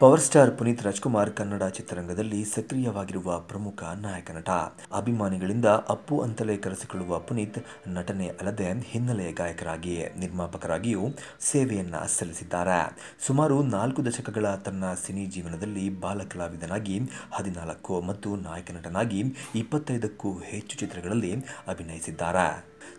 power star Puneeth Rajkumar Kannada ಚಿತ್ರರಂಗದಲ್ಲಿ ಸಕ್ರಿಯವಾಗಿರುವ ಪ್ರಮುಖ ನಾಯಕ ನಟ ಅಭಿಮಾನಿಗಳಿಂದ ಅಪ್ಪು ಅಂತಲೇ ಕರೆಸಿಕೊಳ್ಳುವ ಪುನೀತ್ ನಟನೆ ಅಲ್ಲದೆ ಹಿನ್ನೆಲೆ ಗಾಯಕರಾಗಿಯೇ ನಿರ್ಮಾಪಕರಾಗಿಯೂ ಸೇವೆಯನ್ನ ಸಲ್ಲಿಸಿದ್ದಾರೆ ಸುಮಾರು ನಾಲ್ಕು ದಶಕಗಳ ತನ್ನ ಸಿನಿ ಜೀವನದಲ್ಲಿ ಬಾಲ ಕಲಾವಿದನಾಗಿ ಹದಿನಾಲ್ಕು ಮತ್ತು ನಾಯಕ ನಟನಾಗಿ ಇಪ್ಪತ್ತೈದಕ್ಕೂ ಹೆಚ್ಚು ಚಿತ್ರಗಳಲ್ಲಿ ಅಭಿನಯಿಸಿದ್ದಾರೆ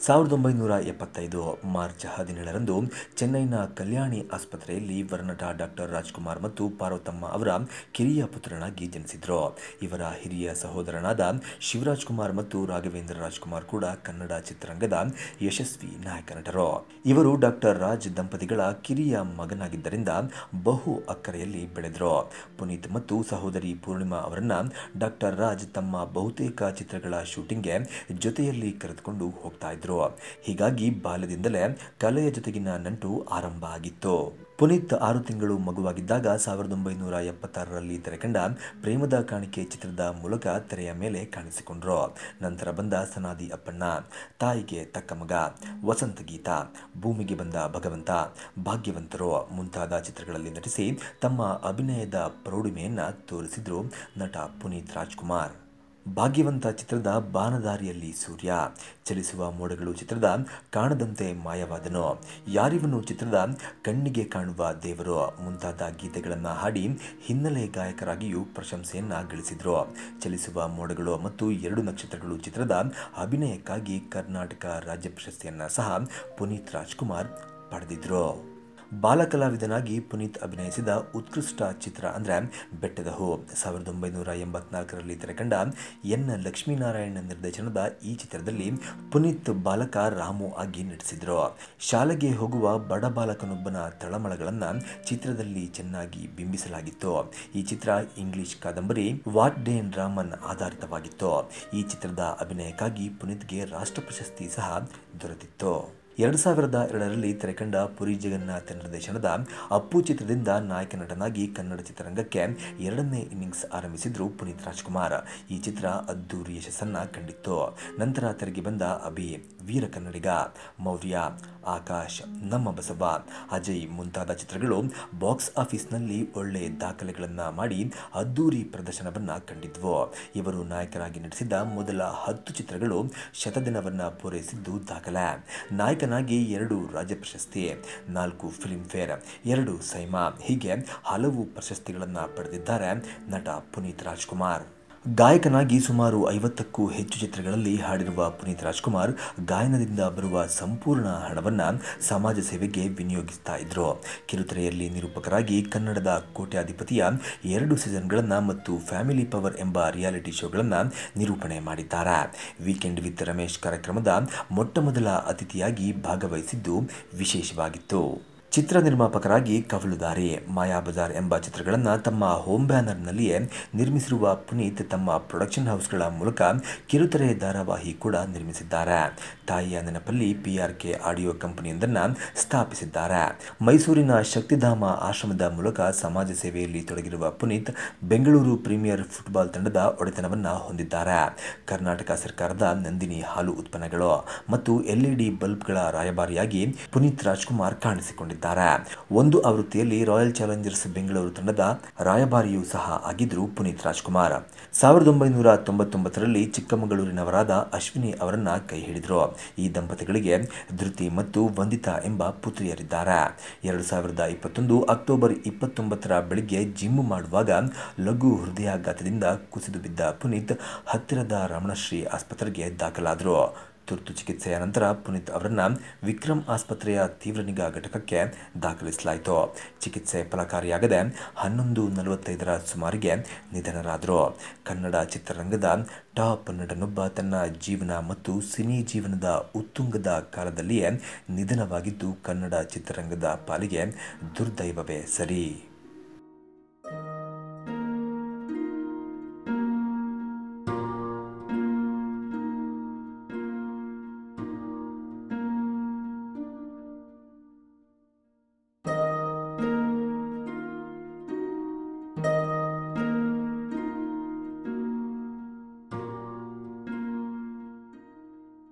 ಸಾವಿರದ ಒಂಬೈನೂರ ಎಪ್ಪತ್ತೈದು ಮಾರ್ಚ್ ಹದಿನೇಳರಂದು ಚೆನ್ನೈನ ಕಲ್ಯಾಣಿ ಆಸ್ಪತ್ರೆಯಲ್ಲಿ ವರನಟ ಡಾಕ್ಟರ್ ರಾಜ್ಕುಮಾರ್ ಮತ್ತು ಪಾರ್ವತಮ್ಮ ಅವರ ಕಿರಿಯ ಪುತ್ರನಾಗಿ ಜನಿಸಿದರು ಇವರ ಹಿರಿಯ ಸಹೋದರನಾದ ಶಿವರಾಜ್ ಕುಮಾರ್ ಮತ್ತು ರಾಘವೇಂದ್ರ ರಾಜ್ಕುಮಾರ್ ಕೂಡ ಕನ್ನಡ ಚಿತ್ರರಂಗದ ಯಶಸ್ವಿ ನಾಯಕ ನಟರು ಇವರು ಡಾಕ್ಟರ್ ರಾಜ್ ದಂಪತಿಗಳ ಕಿರಿಯ ಮಗನಾಗಿದ್ದರಿಂದ ಬಹು ಅಕ್ಕರೆಯಲ್ಲಿ ಬೆಳೆದರು ಪುನೀತ್ ಮತ್ತು ಸಹೋದರಿ ಪೂರ್ಣಿಮಾ ಅವರನ್ನ ಡಾಕ್ಟರ್ ರಾಜ್ ತಮ್ಮ ಬಹುತೇಕ ಚಿತ್ರಗಳ ಶೂಟಿಂಗ್ಗೆ ಜೊತೆಯಲ್ಲಿ ಕರೆದುಕೊಂಡು ಹೋಗ್ತಾ ಇದ್ರು ಹೀಗಾಗಿ ಬಾಲ್ಯದಿಂದಲೇ ಕಲೆಯ ಜೊತೆಗಿನ ನಂಟು ಆರಂಭ ಆಗಿತ್ತು ಪುನೀತ್ ಆರು ತಿಂಗಳು ಮಗುವಾಗಿದ್ದಾಗ ಸಾವಿರದ ಒಂಬೈನೂರ ಎಪ್ಪತ್ತಾರರಲ್ಲಿ ತೆರೆಕಂಡ ಪ್ರೇಮದ ಕಾಣಿಕೆ ಚಿತ್ರದ ಮೂಲಕ ತೆರೆಯ ಮೇಲೆ ಕಾಣಿಸಿಕೊಂಡ್ರು ನಂತರ ಬಂದ ಸನಾದಿ ಅಪ್ಪಣ್ಣ ತಾಯಿಗೆ ತಕ್ಕ ಮಗ ವಸಂತ ಗೀತಾ ಭೂಮಿಗೆ ಬಂದ ಭಗವಂತ ಭಾಗ್ಯವಂತರು ಮುಂತಾದ ಚಿತ್ರಗಳಲ್ಲಿ ನಟಿಸಿ ತಮ್ಮ ಅಭಿನಯದ ಪ್ರೌಢಿಮೆಯನ್ನು ತೋರಿಸಿದ್ರು ನಟ ಪುನೀತ್ ರಾಜ್ಕುಮಾರ್ ಭಾಗ್ಯವಂತ ಚಿತ್ರದ ಬಾನದಾರಿಯಲ್ಲಿ ಸೂರ್ಯ ಚಲಿಸುವ ಮೋಡಗಳು ಚಿತ್ರದ ಕಾಣದಂತೆ ಮಾಯವಾದನು ಯಾರಿವನು ಚಿತ್ರದ ಕಣ್ಣಿಗೆ ಕಾಣುವ ದೇವರು ಮುಂತಾದ ಗೀತೆಗಳನ್ನು ಹಾಡಿ ಹಿನ್ನೆಲೆ ಗಾಯಕರಾಗಿಯೂ ಪ್ರಶಂಸೆಯನ್ನು ಗಳಿಸಿದರು ಚಲಿಸುವ ಮೋಡಗಳು ಮತ್ತು ಎರಡು ನಕ್ಷತ್ರಗಳು ಚಿತ್ರದ ಅಭಿನಯಕ್ಕಾಗಿ ಕರ್ನಾಟಕ ರಾಜ್ಯ ಪ್ರಶಸ್ತಿಯನ್ನು ಸಹ ಪುನೀತ್ ರಾಜ್ಕುಮಾರ್ ಪಡೆದಿದ್ರು ಬಾಲಕಲಾವಿದನಾಗಿ ಪುನೀತ್ ಅಭಿನಯಿಸಿದ ಉತ್ಕೃಷ್ಟ ಚಿತ್ರ ಅಂದರೆ ಬೆಟ್ಟದ ಹೂ ಸಾವಿರದ ಒಂಬೈನೂರ ಎಂಬತ್ನಾಲ್ಕರಲ್ಲಿ ತೆರೆಕಂಡ ಎನ್ ಲಕ್ಷ್ಮೀನಾರಾಯಣ ನಿರ್ದೇಶನದ ಈ ಚಿತ್ರದಲ್ಲಿ ಪುನೀತ್ ಬಾಲಕ ರಾಮು ಆಗಿ ನಟಿಸಿದರು ಶಾಲೆಗೆ ಹೋಗುವ ಬಡ ಬಾಲಕನೊಬ್ಬನ ತಳಮಳಗಳನ್ನು ಚಿತ್ರದಲ್ಲಿ ಚೆನ್ನಾಗಿ ಬಿಂಬಿಸಲಾಗಿತ್ತು ಈ ಚಿತ್ರ ಇಂಗ್ಲಿಷ್ ಕಾದಂಬರಿ ವಾಟ್ ಡೇನ್ ರಾಮನ್ ಆಧಾರಿತವಾಗಿತ್ತು ಈ ಚಿತ್ರದ ಅಭಿನಯಕ್ಕಾಗಿ ಪುನೀತ್ಗೆ ರಾಷ್ಟ್ರ ಪ್ರಶಸ್ತಿ ಸಹ ದೊರೆತಿತ್ತು ಎರಡು ಸಾವಿರದ ಎರಡರಲ್ಲಿ ತೆರೆಕಂಡ ಪುರಿ ಜಗನ್ನಾಥ ನಿರ್ದೇಶನದ ಅಪ್ಪು ಚಿತ್ರದಿಂದ ನಾಯಕ ನಟನಾಗಿ ಕನ್ನಡ ಚಿತ್ರರಂಗಕ್ಕೆ ಎರಡನೇ ಇನ್ನಿಂಗ್ಸ್ ಆರಂಭಿಸಿದ್ರು ಪುನೀತ್ ರಾಜ್ಕುಮಾರ್ ಈ ಚಿತ್ರ ಅದ್ದೂರಿ ಯಶಸ್ಸನ್ನು ಕಂಡಿತ್ತು ನಂತರ ತೆರೆಗೆ ಬಂದ ಅಭಿ ವೀರ ಕನ್ನಡಿಗ ಮೌರ್ಯ ಆಕಾಶ್ ನಮ್ಮ ಬಸವ ಅಜಯ್ ಮುಂತಾದ ಚಿತ್ರಗಳು ಬಾಕ್ಸ್ ಆಫೀಸ್ನಲ್ಲಿ ಒಳ್ಳೆ ದಾಖಲೆಗಳನ್ನು ಮಾಡಿ ಅದ್ದೂರಿ ಪ್ರದರ್ಶನವನ್ನು ಕಂಡಿದ್ವು ಇವರು ನಾಯಕರಾಗಿ ನಟಿಸಿದ ಮೊದಲ ಹತ್ತು ಚಿತ್ರಗಳು ಶತದಿನವನ್ನು ಪೂರೈಸಿದ್ದು ದಾಖಲೆ ನಾಯಕನಾಗಿ ಎರಡು ರಾಜ್ಯ ಪ್ರಶಸ್ತಿ ನಾಲ್ಕು ಫೇರ್ ಎರಡು ಸೈಮಾ ಹೀಗೆ ಹಲವು ಪ್ರಶಸ್ತಿಗಳನ್ನು ಪಡೆದಿದ್ದಾರೆ ನಟ ಪುನೀತ್ ರಾಜ್ಕುಮಾರ್ ಗಾಯಕನಾಗಿ ಸುಮಾರು ಐವತ್ತಕ್ಕೂ ಹೆಚ್ಚು ಚಿತ್ರಗಳಲ್ಲಿ ಹಾಡಿರುವ ಪುನೀತ್ ರಾಜ್ಕುಮಾರ್ ಗಾಯನದಿಂದ ಬರುವ ಸಂಪೂರ್ಣ ಹಣವನ್ನು ಸಮಾಜ ಸೇವೆಗೆ ವಿನಿಯೋಗಿಸ್ತಾ ಇದ್ರು ಕಿರುತೆರೆಯಲ್ಲಿ ನಿರೂಪಕರಾಗಿ ಕನ್ನಡದ ಕೋಟ್ಯಾಧಿಪತಿಯ ಎರಡು ಸೀಸನ್ಗಳನ್ನು ಮತ್ತು ಫ್ಯಾಮಿಲಿ ಪವರ್ ಎಂಬ ರಿಯಾಲಿಟಿ ಶೋಗಳನ್ನು ನಿರೂಪಣೆ ಮಾಡಿದ್ದಾರೆ ವೀಕೆಂಡ್ ವಿತ್ ರಮೇಶ್ ಕಾರ್ಯಕ್ರಮದ ಮೊಟ್ಟಮೊದಲ ಅತಿಥಿಯಾಗಿ ಭಾಗವಹಿಸಿದ್ದು ವಿಶೇಷವಾಗಿತ್ತು ಚಿತ್ರ ನಿರ್ಮಾಪಕರಾಗಿ ಕವಲುದಾರಿ ಮಾಯಾ ಬಜಾರ್ ಎಂಬ ಚಿತ್ರಗಳನ್ನು ತಮ್ಮ ಹೋಮ್ ಬ್ಯಾನರ್ನಲ್ಲಿಯೇ ನಿರ್ಮಿಸಿರುವ ಪುನೀತ್ ತಮ್ಮ ಪ್ರೊಡಕ್ಷನ್ ಹೌಸ್ಗಳ ಮೂಲಕ ಕಿರುತೆರೆ ಧಾರಾವಾಹಿ ಕೂಡ ನಿರ್ಮಿಸಿದ್ದಾರೆ ತಾಯಿಯ ನೆನಪಲ್ಲಿ ಪಿಆರ್ಕೆ ಆಡಿಯೋ ಕಂಪನಿಯೊಂದನ್ನು ಸ್ಥಾಪಿಸಿದ್ದಾರೆ ಮೈಸೂರಿನ ಶಕ್ತಿಧಾಮ ಆಶ್ರಮದ ಮೂಲಕ ಸಮಾಜ ಸೇವೆಯಲ್ಲಿ ತೊಡಗಿರುವ ಪುನೀತ್ ಬೆಂಗಳೂರು ಪ್ರೀಮಿಯರ್ ಫುಟ್ಬಾಲ್ ತಂಡದ ಒಡೆತನವನ್ನು ಹೊಂದಿದ್ದಾರೆ ಕರ್ನಾಟಕ ಸರ್ಕಾರದ ನಂದಿನಿ ಹಾಲು ಉತ್ಪನ್ನಗಳು ಮತ್ತು ಎಲ್ಇಡಿ ಬಲ್ಬ್ಗಳ ರಾಯಭಾರಿಯಾಗಿ ಪುನೀತ್ ರಾಜ್ಕುಮಾರ್ ಕಾಣಿಸಿಕೊಂಡಿದ್ದಾರೆ ಒಂದು ಆವೃತ್ತಿಯಲ್ಲಿ ರಾಯಲ್ ಚಾಲೆಂಜರ್ಸ್ ಬೆಂಗಳೂರು ತಂಡದ ರಾಯಭಾರಿಯೂ ಸಹ ಆಗಿದ್ರು ಪುನೀತ್ ರಾಜ್ಕುಮಾರ್ ಸಾವಿರದ ಒಂಬೈನೂರ ತೊಂಬತ್ತೊಂಬತ್ತರಲ್ಲಿ ಚಿಕ್ಕಮಗಳೂರಿನವರಾದ ಅಶ್ವಿನಿ ಅವರನ್ನ ಕೈ ಹಿಡಿದರು ಈ ದಂಪತಿಗಳಿಗೆ ಧೃತಿ ಮತ್ತು ವಂದಿತಾ ಎಂಬ ಪುತ್ರಿಯರಿದ್ದಾರೆ ಎರಡು ಸಾವಿರದ ಇಪ್ಪತ್ತೊಂದು ಅಕ್ಟೋಬರ್ ಇಪ್ಪತ್ತೊಂಬತ್ತರ ಬೆಳಿಗ್ಗೆ ಜಿಮ್ ಮಾಡುವಾಗ ಲಘು ಹೃದಯಾಘಾತದಿಂದ ಕುಸಿದು ಬಿದ್ದ ಪುನೀತ್ ಹತ್ತಿರದ ರಮಣಶ್ರೀ ಆಸ್ಪತ್ರೆಗೆ ದಾಖಲಾದರು ತುರ್ತು ಚಿಕಿತ್ಸೆಯ ನಂತರ ಪುನೀತ್ ಅವರನ್ನು ವಿಕ್ರಮ್ ಆಸ್ಪತ್ರೆಯ ತೀವ್ರ ನಿಗಾ ಘಟಕಕ್ಕೆ ದಾಖಲಿಸಲಾಯಿತು ಚಿಕಿತ್ಸೆ ಫಲಕಾರಿಯಾಗದೆ ಹನ್ನೊಂದು ನಲವತ್ತೈದರ ಸುಮಾರಿಗೆ ನಿಧನರಾದರು ಕನ್ನಡ ಚಿತ್ರರಂಗದ ಟಾಪ್ ನಟನೊಬ್ಬ ತನ್ನ ಜೀವನ ಮತ್ತು ಸಿನಿ ಜೀವನದ ಉತ್ತುಂಗದ ಕಾಲದಲ್ಲಿಯೇ ನಿಧನವಾಗಿದ್ದು ಕನ್ನಡ ಚಿತ್ರರಂಗದ ಪಾಲಿಗೆ ದುರ್ದೈವವೇ ಸರಿ